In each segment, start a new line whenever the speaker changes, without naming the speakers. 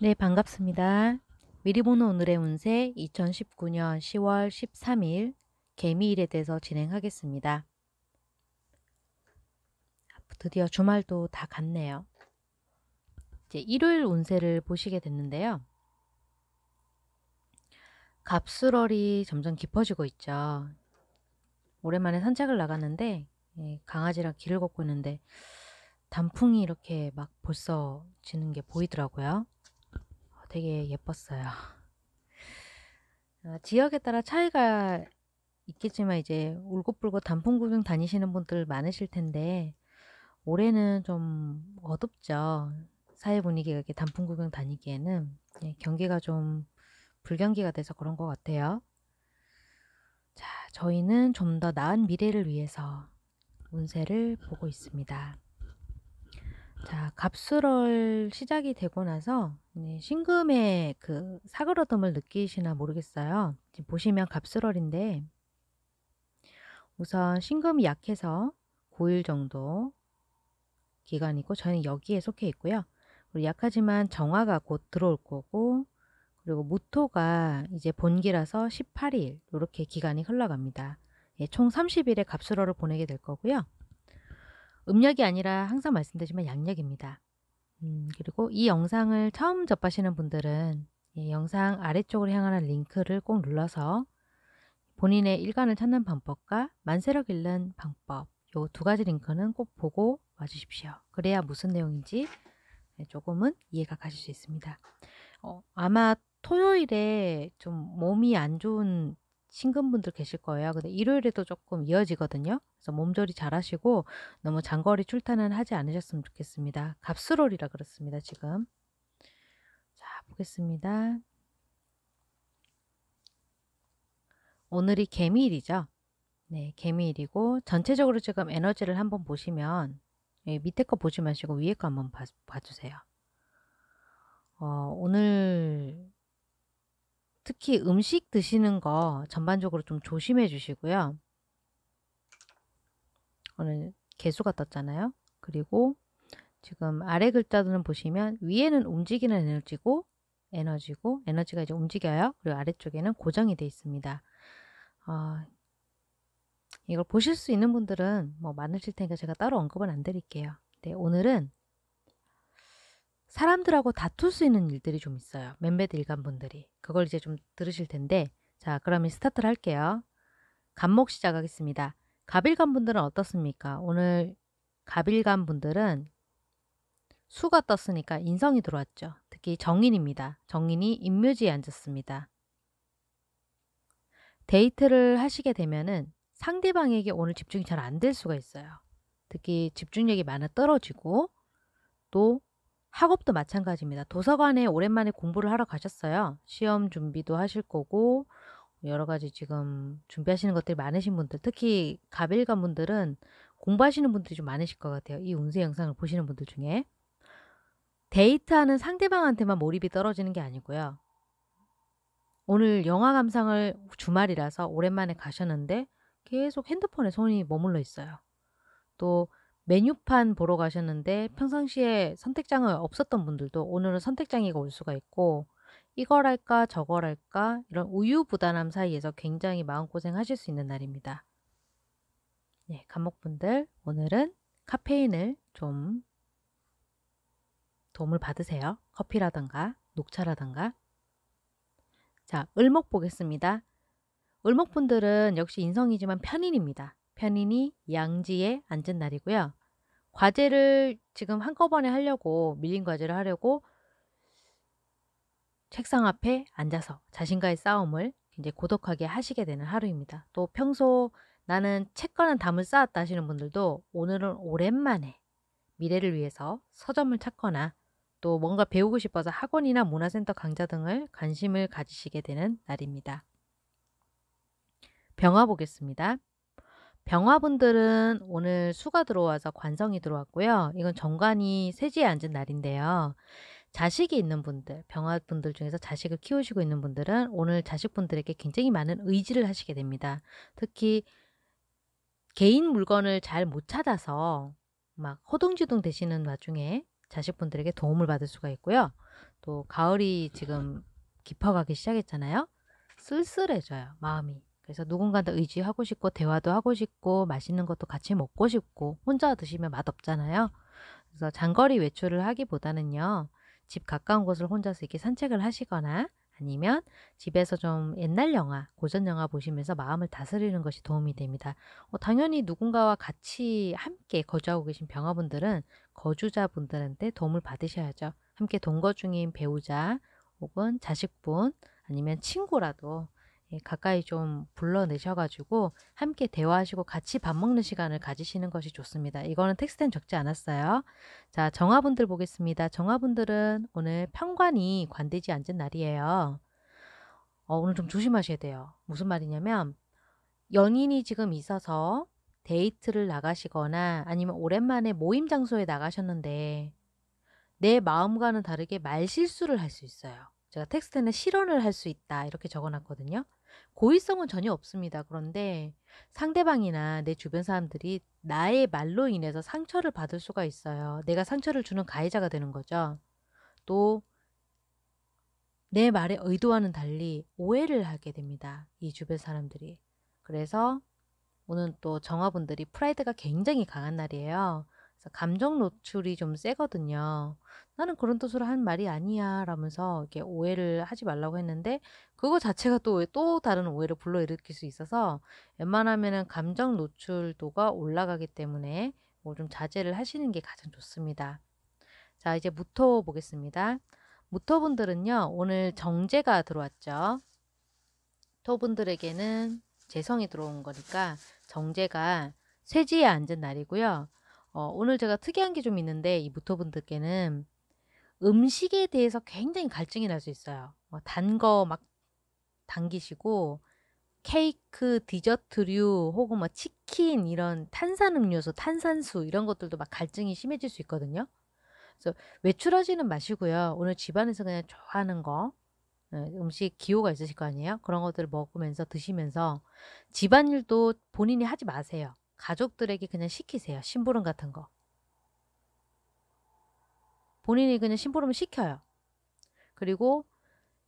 네, 반갑습니다. 미리 보는 오늘의 운세 2019년 10월 13일 개미일에 대해서 진행하겠습니다. 드디어 주말도 다 갔네요. 이제 일요일 운세를 보시게 됐는데요. 갑수럴이 점점 깊어지고 있죠. 오랜만에 산책을 나갔는데 예, 강아지랑 길을 걷고 있는데 단풍이 이렇게 막 벌써 지는 게 보이더라고요. 되게 예뻤어요. 어, 지역에 따라 차이가 있겠지만 이제 울긋불긋 단풍 구경 다니시는 분들 많으실 텐데 올해는 좀 어둡죠. 사회 분위기가 이렇게 단풍 구경 다니기에는 예, 경기가 좀 불경기가 돼서 그런 것 같아요. 자, 저희는 좀 더 나은 미래를 위해서 운세를 보고 있습니다. 자, 갑스럴 시작이 되고 나서 이 심금의 그 사그러듦을 느끼시나 모르겠어요. 지금 보시면 갑스럴인데 우선 심금이 약해서 9일 정도 기간이고 저는 여기에 속해 있고요. 그리고 약하지만 정화가 곧 들어올 거고 그리고 무토가 이제 본기라서 18일 이렇게 기간이 흘러갑니다. 예, 총 30일의 갑수러을 보내게 될 거고요. 음력이 아니라 항상 말씀드리지만 양력입니다. 음, 그리고 이 영상을 처음 접하시는 분들은 예, 영상 아래쪽으로 향하는 링크를 꼭 눌러서 본인의 일간을 찾는 방법과 만세력 읽는 방법 요 두 가지 링크는 꼭 보고 와주십시오. 그래야 무슨 내용인지 네, 조금은 이해가 가실 수 있습니다. 어, 아마 토요일에 좀 몸이 안 좋은 친근분들 계실 거예요. 근데 일요일에도 조금 이어지거든요. 그래서 몸조리 잘 하시고 너무 장거리 출퇴는 하지 않으셨으면 좋겠습니다. 갑수롤이라 그렇습니다. 지금. 자, 보겠습니다. 오늘이 개미일이죠. 네, 개미일이고 전체적으로 지금 에너지를 한번 보시면 예, 밑에 거 보지 마시고 위에 거 한번 봐, 주세요 어, 오늘 특히 음식 드시는 거 전반적으로 좀 조심해 주시고요. 오늘 개수가 떴잖아요. 그리고 지금 아래 글자들은 보시면 위에는 움직이는 에너지고 에너지고 에너지가 이제 움직여요. 그리고 아래쪽에는 고정이 돼 있습니다. 어, 이걸 보실 수 있는 분들은 뭐 많으실 테니까 제가 따로 언급은 안 드릴게요. 네, 오늘은 사람들하고 다툴 수 있는 일들이 좀 있어요. 멤베드 일간분들이. 그걸 이제 좀 들으실 텐데 자 그러면 스타트를 할게요. 간목 시작하겠습니다. 갑일간 분들은 어떻습니까? 오늘 갑일간 분들은 수가 떴으니까 인성이 들어왔죠. 특히 정인입니다. 정인이 임묘지에 앉았습니다. 데이트를 하시게 되면은 상대방에게 오늘 집중이 잘 안 될 수가 있어요. 특히 집중력이 많아 떨어지고 또 학업도 마찬가지입니다. 도서관에 오랜만에 공부를 하러 가셨어요. 시험 준비도 하실 거고 여러 가지 지금 준비하시는 것들이 많으신 분들, 특히 가빌간 분들은 공부하시는 분들이 좀 많으실 것 같아요. 이 운세 영상을 보시는 분들 중에. 데이트하는 상대방한테만 몰입이 떨어지는 게 아니고요. 오늘 영화 감상을 주말이라서 오랜만에 가셨는데 계속 핸드폰에 손이 머물러 있어요. 또 메뉴판 보러 가셨는데 평상시에 선택장은 없었던 분들도 오늘은 선택장이가 올 수가 있고 이걸할까저걸할까 이런 우유부단함 사이에서 굉장히 마음고생 하실 수 있는 날입니다. 네, 감목분들 오늘은 카페인을 좀 도움을 받으세요. 커피라던가 녹차라던가 자, 을목 보겠습니다. 을목분들은 역시 인성이지만 편인입니다. 편인이 양지에 앉은 날이고요. 과제를 지금 한꺼번에 하려고 밀린 과제를 하려고 책상 앞에 앉아서 자신과의 싸움을 이제 고독하게 하시게 되는 하루입니다. 또 평소 나는 책과는 담을 쌓았다 하시는 분들도 오늘은 오랜만에 미래를 위해서 서점을 찾거나 또 뭔가 배우고 싶어서 학원이나 문화센터 강좌 등을 관심을 가지시게 되는 날입니다. 병화 보겠습니다. 병화분들은 오늘 수가 들어와서 관성이 들어왔고요. 이건 정관이 세지에 앉은 날인데요. 자식이 있는 분들, 병화분들 중에서 자식을 키우시고 있는 분들은 오늘 자식분들에게 굉장히 많은 의지를 하시게 됩니다. 특히 개인 물건을 잘 못 찾아서 막 허둥지둥 되시는 와중에 자식분들에게 도움을 받을 수가 있고요. 또 가을이 지금 깊어가기 시작했잖아요. 쓸쓸해져요, 마음이. 그래서 누군가도 의지하고 싶고 대화도 하고 싶고 맛있는 것도 같이 먹고 싶고 혼자 드시면 맛없잖아요. 그래서 장거리 외출을 하기보다는요. 집 가까운 곳을 혼자서 이렇게 산책을 하시거나 아니면 집에서 좀 옛날 영화, 고전 영화 보시면서 마음을 다스리는 것이 도움이 됩니다. 어, 당연히 누군가와 같이 함께 거주하고 계신 병화분들은 거주자분들한테 도움을 받으셔야죠. 함께 동거 중인 배우자 혹은 자식분 아니면 친구라도 예, 가까이 좀 불러내셔가지고 함께 대화하시고 같이 밥 먹는 시간을 가지시는 것이 좋습니다. 이거는 텍스트엔 적지 않았어요. 자, 정화분들 보겠습니다. 정화분들은 오늘 평관이 관대지 앉은 날이에요. 어, 오늘 좀 조심하셔야 돼요. 무슨 말이냐면 연인이 지금 있어서 데이트를 나가시거나 아니면 오랜만에 모임 장소에 나가셨는데 내 마음과는 다르게 말실수를 할 수 있어요. 제가 텍스트는 실언을 할 수 있다 이렇게 적어놨거든요. 고의성은 전혀 없습니다. 그런데 상대방이나 내 주변 사람들이 나의 말로 인해서 상처를 받을 수가 있어요. 내가 상처를 주는 가해자가 되는 거죠. 또 내 말의 의도와는 달리 오해를 하게 됩니다. 이 주변 사람들이. 그래서 오늘 또 정화분들이 프라이드가 굉장히 강한 날이에요. 그래서 감정 노출이 좀 세거든요. 나는 그런 뜻으로 한 말이 아니야 라면서 이렇게 오해를 하지 말라고 했는데 그거 자체가 또 또 다른 오해를 불러일으킬 수 있어서 웬만하면은 감정 노출도가 올라가기 때문에 뭐 좀 자제를 하시는 게 가장 좋습니다. 자 이제 무토 보겠습니다. 무토분들은요 오늘 정제가 들어왔죠. 토분들에게는 재성이 들어온 거니까 정제가 쇠지에 앉은 날이고요. 어, 오늘 제가 특이한 게 좀 있는데 이 무토분들께는 음식에 대해서 굉장히 갈증이 날 수 있어요. 뭐단거 막 당기시고 케이크, 디저트류 혹은 뭐 치킨 이런 탄산 음료수, 탄산수 이런 것들도 막 갈증이 심해질 수 있거든요. 그래서 외출하지는 마시고요. 오늘 집안에서 그냥 좋아하는 거 예, 음식 기호가 있으실 거 아니에요? 그런 것들을 먹으면서 드시면서 집안일도 본인이 하지 마세요. 가족들에게 그냥 시키세요. 심부름 같은 거. 본인이 그냥 심부름을 시켜요. 그리고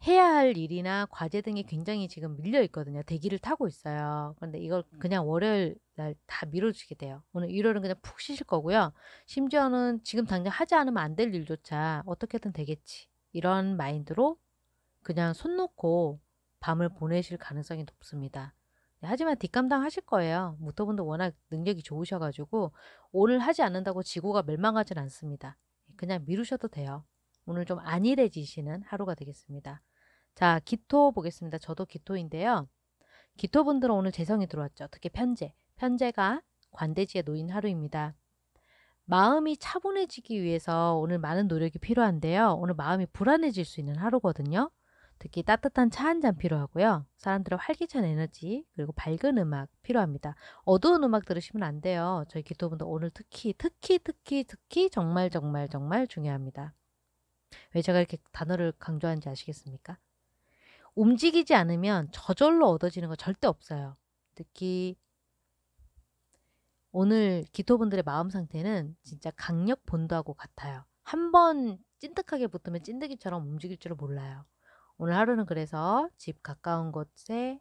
해야 할 일이나 과제 등이 굉장히 지금 밀려 있거든요. 대기를 타고 있어요. 그런데 이걸 음. 그냥 월요일 날 다 미뤄주게 돼요. 오늘 일요일은 그냥 푹 쉬실 거고요. 심지어는 지금 당장 하지 않으면 안 될 일조차 어떻게든 되겠지. 이런 마인드로 그냥 손 놓고 밤을 보내실 가능성이 높습니다. 네, 하지만 뒷감당 하실 거예요. 무토분도 워낙 능력이 좋으셔가지고 오늘 하지 않는다고 지구가 멸망하진 않습니다. 예, 그냥 미루셔도 돼요. 오늘 좀 안일해지시는 하루가 되겠습니다. 자, 기토 보겠습니다. 저도 기토인데요. 기토분들은 오늘 재성이 들어왔죠. 특히 편재. 편재가 관대지에 놓인 하루입니다. 마음이 차분해지기 위해서 오늘 많은 노력이 필요한데요. 오늘 마음이 불안해질 수 있는 하루거든요. 특히 따뜻한 차 한 잔 필요하고요. 사람들의 활기찬 에너지 그리고 밝은 음악 필요합니다. 어두운 음악 들으시면 안 돼요. 저희 기토분들 오늘 특히 특히 특히 특히 정말 정말 정말 중요합니다. 왜 제가 이렇게 단어를 강조하는지 아시겠습니까? 움직이지 않으면 저절로 얻어지는 거 절대 없어요. 특히 오늘 기토분들의 마음 상태는 진짜 강력 본하고 같아요. 한 번 찐득하게 붙으면 찐득이처럼 움직일 줄을 몰라요. 오늘 하루는 그래서 집 가까운 곳에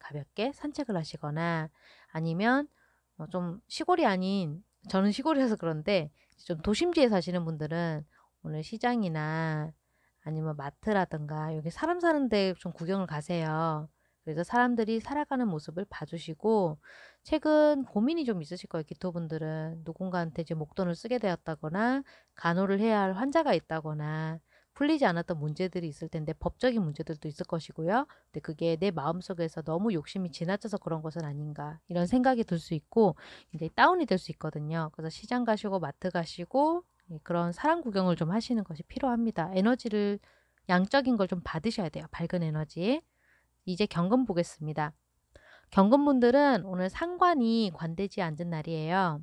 가볍게 산책을 하시거나 아니면 뭐 좀 시골이 아닌 저는 시골이라서 그런데 좀 도심지에 사시는 분들은 오늘 시장이나 아니면 뭐 마트라든가 여기 사람 사는데 좀 구경을 가세요. 그래서 사람들이 살아가는 모습을 봐주시고 최근 고민이 좀 있으실 거예요. 기토분들은 누군가한테 이제 목돈을 쓰게 되었다거나 간호를 해야 할 환자가 있다거나 풀리지 않았던 문제들이 있을 텐데 법적인 문제들도 있을 것이고요. 근데 그게 내 마음속에서 너무 욕심이 지나쳐서 그런 것은 아닌가 이런 생각이 들 수 있고 이제 다운이 될 수 있거든요. 그래서 시장 가시고 마트 가시고 예, 그런 사람 구경을 좀 하시는 것이 필요합니다. 에너지를 양적인 걸 좀 받으셔야 돼요. 밝은 에너지. 이제 경금 보겠습니다. 경금분들은 오늘 상관이 관대지 앉은 날이에요.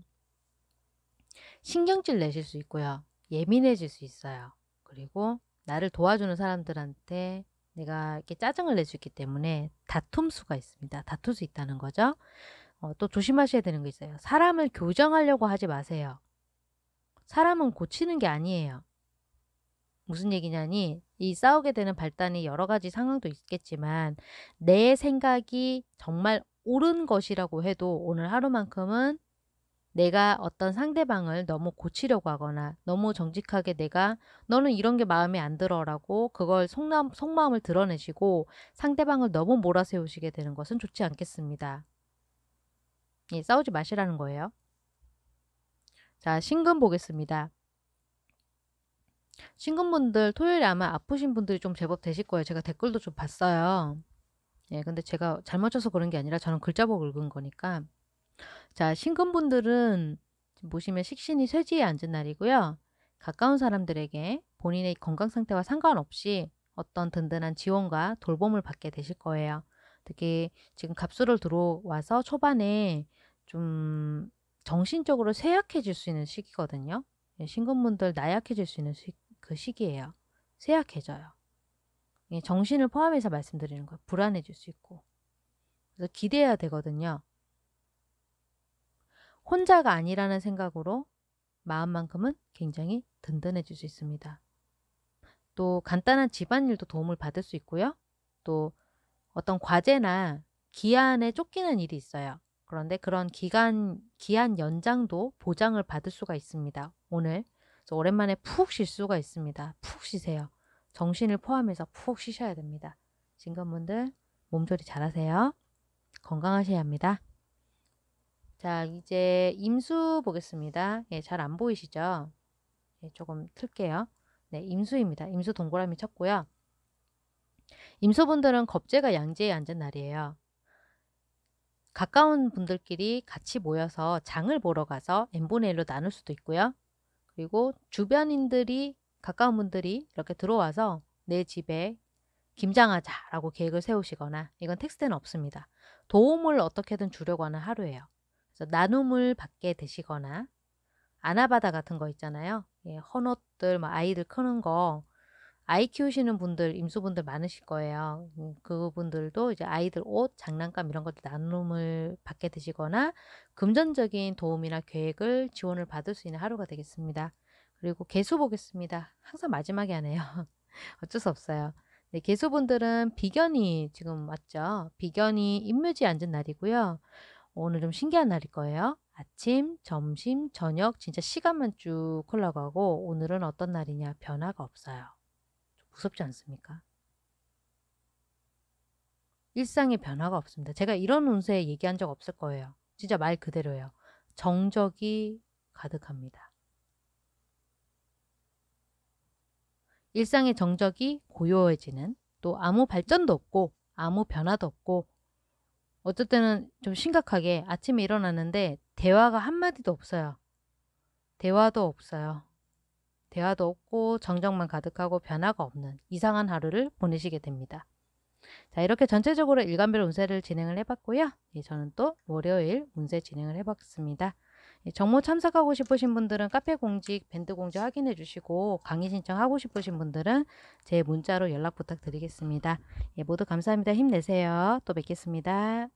신경질 내실 수 있고요. 예민해질 수 있어요. 그리고 나를 도와주는 사람들한테 내가 이렇게 짜증을 낼 수 있기 때문에 다툼 수가 있습니다. 다툴 수 있다는 거죠. 어, 또 조심하셔야 되는 거 있어요. 사람을 교정하려고 하지 마세요. 사람은 고치는 게 아니에요. 무슨 얘기냐니 이 싸우게 되는 발단이 여러 가지 상황도 있겠지만 내 생각이 정말 옳은 것이라고 해도 오늘 하루만큼은 내가 어떤 상대방을 너무 고치려고 하거나 너무 정직하게 내가 너는 이런 게 마음에 안 들어라고 그걸 속남, 속마음을 드러내시고 상대방을 너무 몰아세우시게 되는 것은 좋지 않겠습니다. 예, 싸우지 마시라는 거예요. 자, 신금 보겠습니다. 신금분들 토요일에 아마 아프신 분들이 좀 제법 되실 거예요. 제가 댓글도 좀 봤어요. 예, 근데 제가 잘 맞춰서 그런 게 아니라 저는 글자복 읽은 거니까 자, 신근분들은 보시면 식신이 쇠지에 앉은 날이고요. 가까운 사람들에게 본인의 건강 상태와 상관없이 어떤 든든한 지원과 돌봄을 받게 되실 거예요. 특히 지금 갑수를 들어와서 초반에 좀 정신적으로 쇠약해질 수 있는 시기거든요. 예, 신근분들 나약해질 수 있는 시, 그 시기예요. 쇠약해져요. 예, 정신을 포함해서 말씀드리는 거예요. 불안해질 수 있고. 그래서 기대해야 되거든요. 혼자가 아니라는 생각으로 마음만큼은 굉장히 든든해질 수 있습니다. 또 간단한 집안일도 도움을 받을 수 있고요. 또 어떤 과제나 기한에 쫓기는 일이 있어요. 그런데 그런 기간, 기한 연장도 보장을 받을 수가 있습니다. 오늘. 오랜만에 푹 쉴 수가 있습니다. 푹 쉬세요. 정신을 포함해서 푹 쉬셔야 됩니다. 진검분들 몸조리 잘하세요. 건강하셔야 합니다. 자, 이제 임수 보겠습니다. 예, 잘 안 보이시죠? 예, 조금 틀게요. 네, 임수입니다. 임수 동그라미 쳤고요. 임수분들은 겁재가 양지에 앉은 날이에요. 가까운 분들끼리 같이 모여서 장을 보러 가서 n분의 1로 나눌 수도 있고요. 그리고 주변인들이 가까운 분들이 이렇게 들어와서 내 집에 김장하자라고 계획을 세우시거나 이건 텍스트는 없습니다. 도움을 어떻게든 주려고 하는 하루예요. 나눔을 받게 되시거나 아나바다 같은 거 있잖아요. 예, 헌옷들, 뭐 아이들 크는 거 아이 키우시는 분들, 임수분들 많으실 거예요. 음, 그분들도 이제 아이들 옷, 장난감 이런 것들 나눔을 받게 되시거나 금전적인 도움이나 계획을 지원을 받을 수 있는 하루가 되겠습니다. 그리고 개수 보겠습니다. 항상 마지막에 하네요. 어쩔 수 없어요. 네, 개수분들은 비견이 지금 왔죠. 비견이 임묘지에 앉은 날이고요. 오늘 좀 신기한 날일 거예요. 아침, 점심, 저녁 진짜 시간만 쭉 흘러가고 오늘은 어떤 날이냐 변화가 없어요. 무섭지 않습니까? 일상에 변화가 없습니다. 제가 이런 운세 얘기한 적 없을 거예요. 진짜 말 그대로예요. 정적이 가득합니다. 일상의 정적이 고요해지는 또 아무 발전도 없고 아무 변화도 없고 어쩔 때는 좀 심각하게 아침에 일어났는데 대화가 한마디도 없어요. 대화도 없어요. 대화도 없고 정적만 가득하고 변화가 없는 이상한 하루를 보내시게 됩니다. 자 이렇게 전체적으로 일간별 운세를 진행을 해봤고요. 예, 저는 또 월요일 운세 진행을 해봤습니다. 예, 정모 참석하고 싶으신 분들은 카페 공지, 밴드 공지 확인해 주시고 강의 신청하고 싶으신 분들은 제 문자로 연락 부탁드리겠습니다. 예, 모두 감사합니다. 힘내세요. 또 뵙겠습니다.